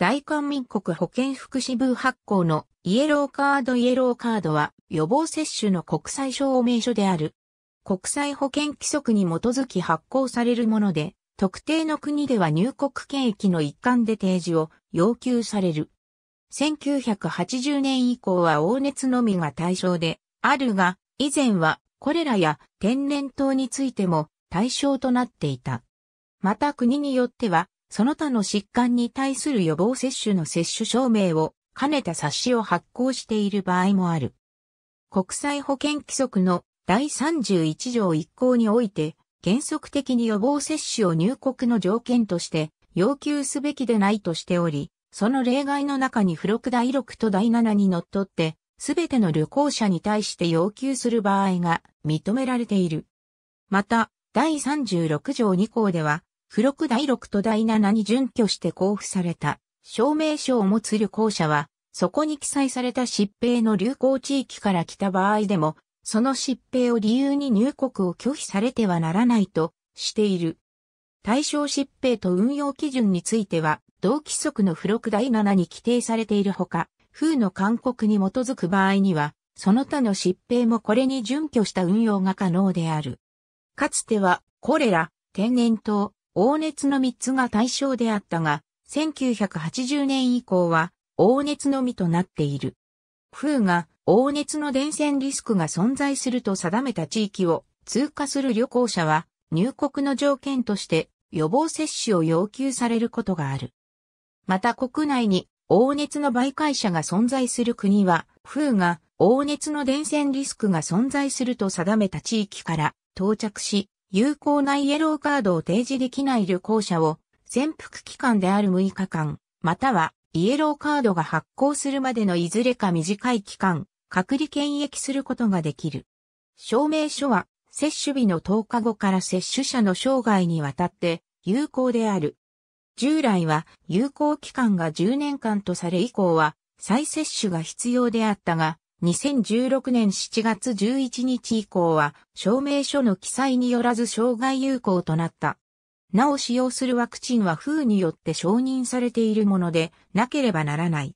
大韓民国保健福祉部発行のイエローカードイエローカードは予防接種の国際証明書である。国際保健規則に基づき発行されるもので、特定の国では入国検疫の一環で提示を要求される。1980年以降は黄熱のみが対象であるが、以前はこれらや天然痘についても対象となっていた。また国によってはその他の疾患に対する予防接種の接種証明を兼ねた冊子を発行している場合もある。国際保健規則の第31条1項において、原則的に予防接種を入国の条件として要求すべきでないとしており、その例外の中に付録第6と第7にのっとって、すべての旅行者に対して要求する場合が認められている。また、第36条2項では、付録第6と第7に準拠して交付された証明書を持つ旅行者は、そこに記載された疾病の流行地域から来た場合でも、その疾病を理由に入国を拒否されてはならないとしている。対象疾病と運用基準については、同規則の付録第7に規定されているほか、風の勧告に基づく場合には、その他の疾病もこれに準拠した運用が可能である。かつては、コレラ、天然痘、黄熱の3つが対象であったが、1980年以降は黄熱のみとなっている。風が黄熱の伝染リスクが存在すると定めた地域を通過する旅行者は入国の条件として予防接種を要求されることがある。また国内に黄熱の媒介者が存在する国は、風が黄熱の伝染リスクが存在すると定めた地域から到着し、有効なイエローカードを提示できない旅行者を、潜伏期間である6日間、またはイエローカードが発行するまでのいずれか短い期間、隔離検疫することができる。証明書は、接種日の10日後から接種者の生涯にわたって有効である。従来は有効期間が10年間とされ以降は再接種が必要であったが、2016年7月11日以降は、証明書の記載によらず障害有効となった。なお使用するワクチンは風によって承認されているものでなければならない。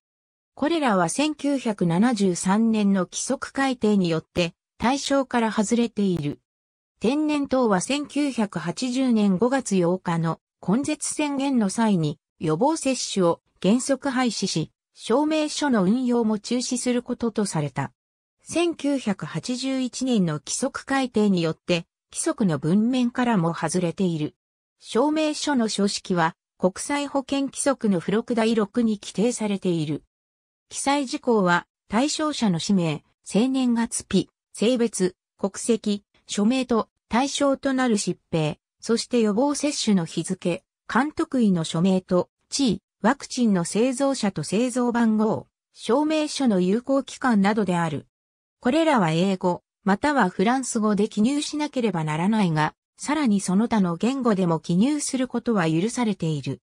これらは1973年の規則改定によって対象から外れている。天然痘は1980年5月8日の根絶宣言の際に予防接種を原則廃止し、証明書の運用も中止することとされた。1981年の規則改定によって、規則の文面からも外れている。証明書の書式は、国際保険規則の付録第6に規定されている。記載事項は、対象者の氏名、生年月日、性別、国籍、署名と対象となる疾病、そして予防接種の日付、監督医の署名と、地位、ワクチンの製造者と製造番号、証明書の有効期間などである。これらは英語、またはフランス語で記入しなければならないが、さらにその他の言語でも記入することは許されている。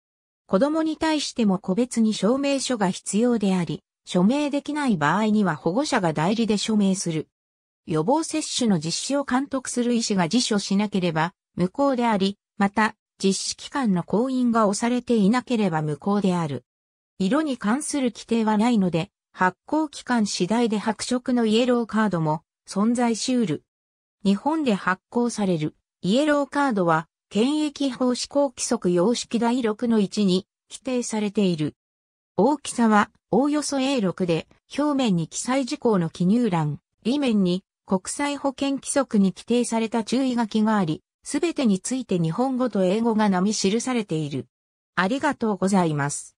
子供に対しても個別に証明書が必要であり、署名できない場合には保護者が代理で署名する。予防接種の実施を監督する医師が辞書しなければ無効であり、また、実施機関の行員が押されていなければ無効である。色に関する規定はないので、発行期間次第で白色のイエローカードも存在しうる。日本で発行されるイエローカードは、検疫法施行規則様式第6の1に規定されている。大きさはおおよそ A6 で、表面に記載事項の記入欄、裏面に国際保険規則に規定された注意書きがあり、すべてについて日本語と英語が並み記されている。ありがとうございます。